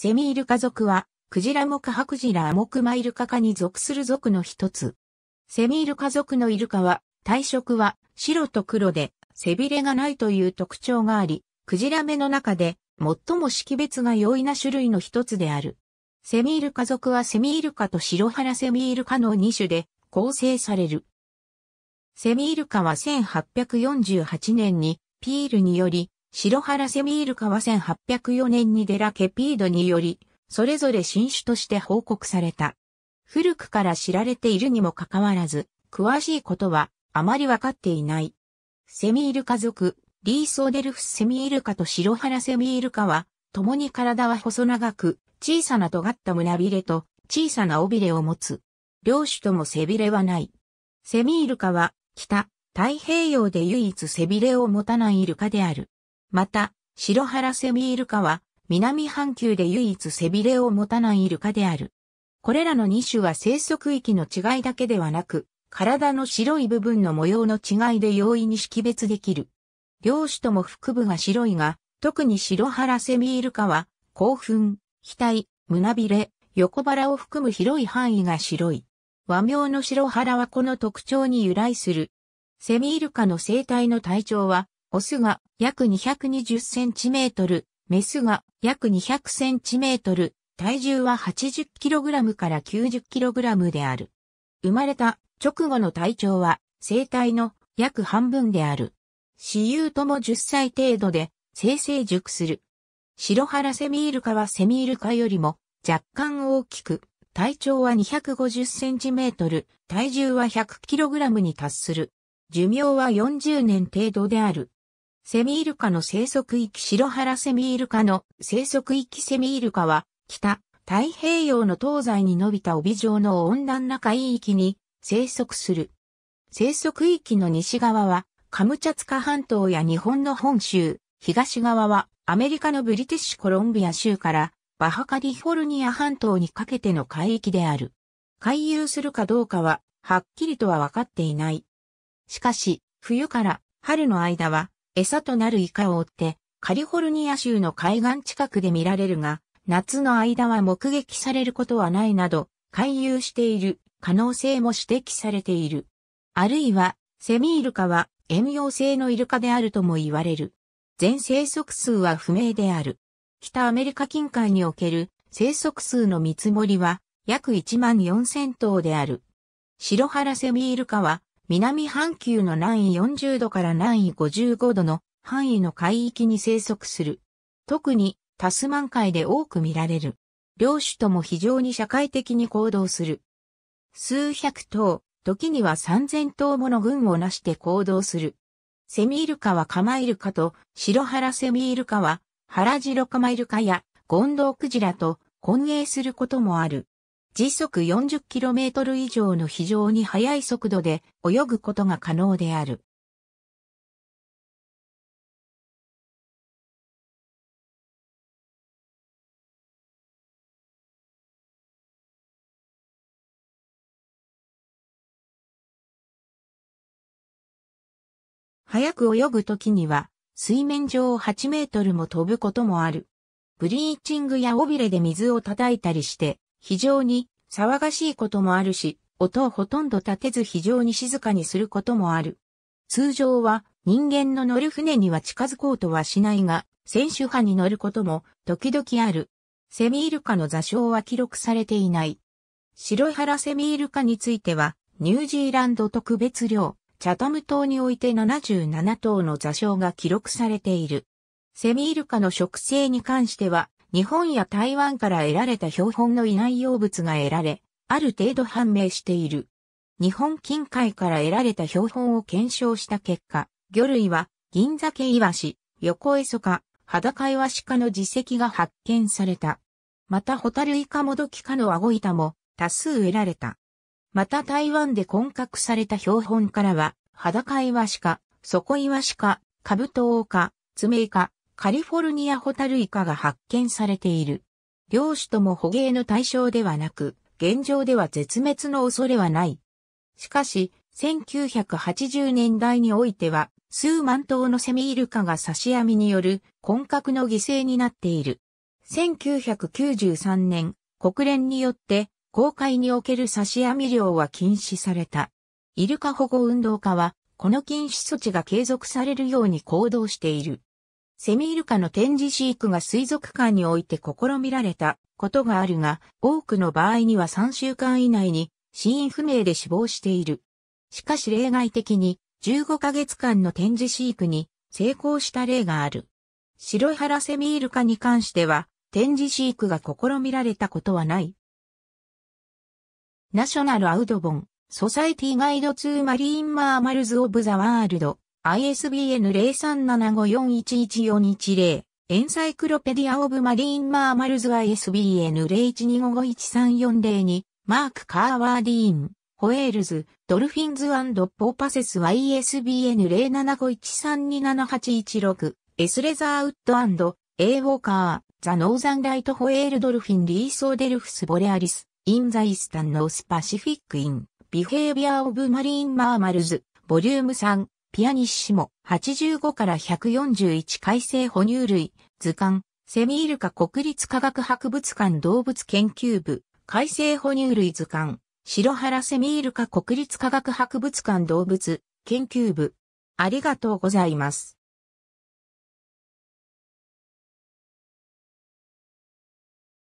セミイルカ族は、クジラ目ハクジラアモクマイルカ科に属する族の一つ。セミイルカ族のイルカは、体色は白と黒で、背びれがないという特徴があり、クジラ目の中で最も識別が容易な種類の一つである。セミイルカ族はセミイルカと白原セミイルカの2種で構成される。セミイルカは1848年にピールにより白原セミイルカは1804年にデラケピードにより、それぞれ新種として報告された。古くから知られているにもかかわらず、詳しいことはあまりわかっていない。セミイルカ族、リーソーデルフスセミイルカと白原セミイルカは、共に体は細長く、小さな尖った胸びれと小さな尾びれを持つ。両種とも背びれはない。セミイルカは、北、太平洋で唯一背びれを持たないイルカである。また、白原セミイルカは、南半球で唯一背びれを持たないイルカである。これらの2種は生息域の違いだけではなく、体の白い部分の模様の違いで容易に識別できる。両種とも腹部が白いが、特に白原セミイルカは、興奮、額、胸びれ、横腹を含む広い範囲が白い。和名の白原はこの特徴に由来する。セミイルカの生態の体調はオスが約 220cm、メスが約 200cm、体重は 80kg から 90kg である。生まれた直後の体長は生体の約半分である。私有とも10歳程度で生成熟する。白原セミイルカはセミイルカよりも若干大きく、体長は 250cm、体重は 100kg に達する。寿命は40年程度である。セミイルカの生息域白原セミイルカの生息域セミイルカは、北、太平洋の東西に伸びた帯状の温暖な海域に生息する。生息域の西側は、カムチャツカ半島や日本の本州、東側はアメリカのブリティッシュコロンビア州からバハカリフォルニア半島にかけての海域である。回遊するかどうかは、はっきりとは分かっていない。しかし、冬から春の間は、餌となるイカを追って、カリフォルニア州の海岸近くで見られるが、夏の間は目撃されることはないなど、回遊している可能性も指摘されている。あるいは、セミイルカは遠洋性のイルカであるとも言われる。全生息数は不明である。北アメリカ近海における生息数の見積もりは約1万4000頭である。白原セミイルカは南半球の南緯40度から南緯55度の範囲の海域に生息する。特にタスマン海で多く見られる。両種とも非常に社会的に行動する。数百頭、時には3000頭もの群をなして行動する。セミイルカはカマイルカと白原セミイルカは原白カマイルカやゴンドウクジラと混泳することもある。時速 40km 以上の非常に速い速度で泳ぐことが可能である。早く泳ぐときには、水面上を8メートルも飛ぶこともある。ブリーチングや尾びれで水を叩いたりして、非常に騒がしいこともあるし、音をほとんど立てず非常に静かにすることもある。通常は人間の乗る船には近づこうとはしないが、選手派に乗ることも時々ある。セミイルカの座礁は記録されていない。白い原セミイルカについては、ニュージーランド特別領、チャタム島において77頭の座礁が記録されている。セミイルカの植生に関しては、日本や台湾から得られた標本のいない用物が得られ、ある程度判明している。日本近海から得られた標本を検証した結果、魚類は銀鮭イワシ、横エソカ、裸イワシ科の実績が発見された。またホタルイカモドキ科のアゴイタも多数得られた。また台湾で混獲された標本からは、裸イワシ科、底イワシ科、カブトオオカ、ツメイカ、カリフォルニアホタルイカが発見されている。両種とも捕鯨の対象ではなく、現状では絶滅の恐れはない。しかし、1980年代においては、数万頭のセミイルカが刺し網による混獲の犠牲になっている。1993年、国連によって公開における刺し網漁は禁止された。イルカ保護運動家は、この禁止措置が継続されるように行動している。セミイルカの展示飼育が水族館において試みられたことがあるが、多くの場合には3週間以内に死因不明で死亡している。しかし例外的に15ヶ月間の展示飼育に成功した例がある。白い原セミイルカに関しては展示飼育が試みられたことはない。ナショナルアウドボン、ソサイティガイドツーマリーンマーマルズオブザワールド。ISBN 0375411410エンサイクロペディア・オブ・マリーン・マーマルズ ISBN 0125513402マーク・カーワーディーン、ホエールズ、ドルフィンズポーパセス ISBN 0751327816エスレザーウッドイウォーカー、ザ・ノーザン・ライト・ホエール・ドルフィン・リーソーデルフス・ボレアリス、イン・ザ・イスタン・ノース・パシフィック・イン、ビヘイビア・オブ・マリーン・マーマルズ、ボリューム3、ピアニッシモ、85から141改正哺乳類、図鑑、セミイルカ国立科学博物館動物研究部、改正哺乳類図鑑、白原セミイルカ国立科学博物館動物研究部。ありがとうございます。